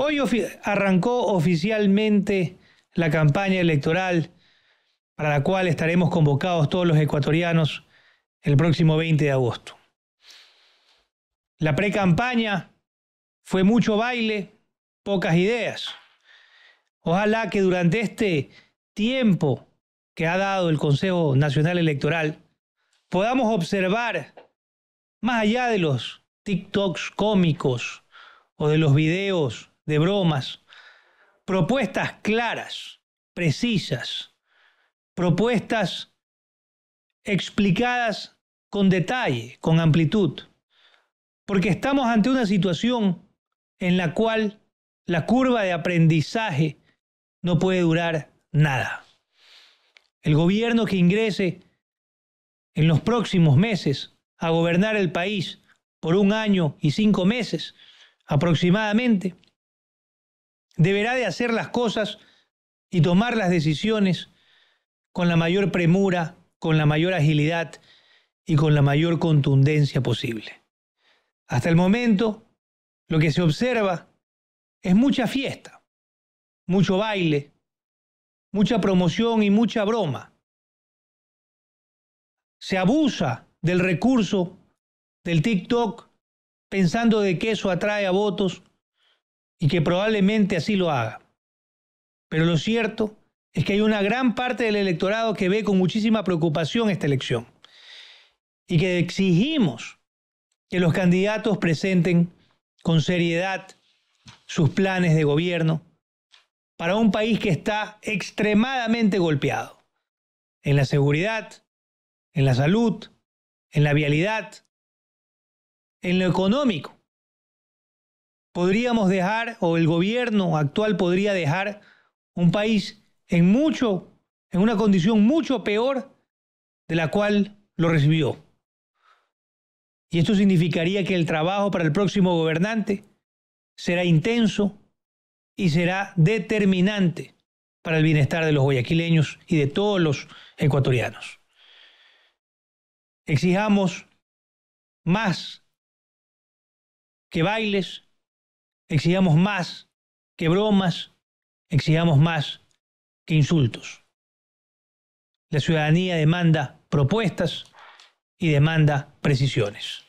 Hoy arrancó oficialmente la campaña electoral para la cual estaremos convocados todos los ecuatorianos el próximo 20 de agosto. La pre-campaña fue mucho baile, pocas ideas. Ojalá que durante este tiempo que ha dado el Consejo Nacional Electoral podamos observar, más allá de los TikToks cómicos o de los videos de bromas, propuestas claras, precisas, propuestas explicadas con detalle, con amplitud, porque estamos ante una situación en la cual la curva de aprendizaje no puede durar nada. El gobierno que ingrese en los próximos meses a gobernar el país por un año y cinco meses aproximadamente, deberá de hacer las cosas y tomar las decisiones con la mayor premura, con la mayor agilidad y con la mayor contundencia posible. Hasta el momento, lo que se observa es mucha fiesta, mucho baile, mucha promoción y mucha broma. Se abusa del recurso del TikTok pensando de que eso atrae a votos y que probablemente así lo haga. Pero lo cierto es que hay una gran parte del electorado que ve con muchísima preocupación esta elección y que exigimos que los candidatos presenten con seriedad sus planes de gobierno para un país que está extremadamente golpeado en la seguridad, en la salud, en la vialidad, en lo económico podríamos dejar, o el gobierno actual podría dejar un país en mucho, en una condición mucho peor de la cual lo recibió. Y esto significaría que el trabajo para el próximo gobernante será intenso y será determinante para el bienestar de los guayaquileños y de todos los ecuatorianos. Exijamos más que bailes, exigamos más que bromas, exigamos más que insultos. La ciudadanía demanda propuestas y demanda precisiones.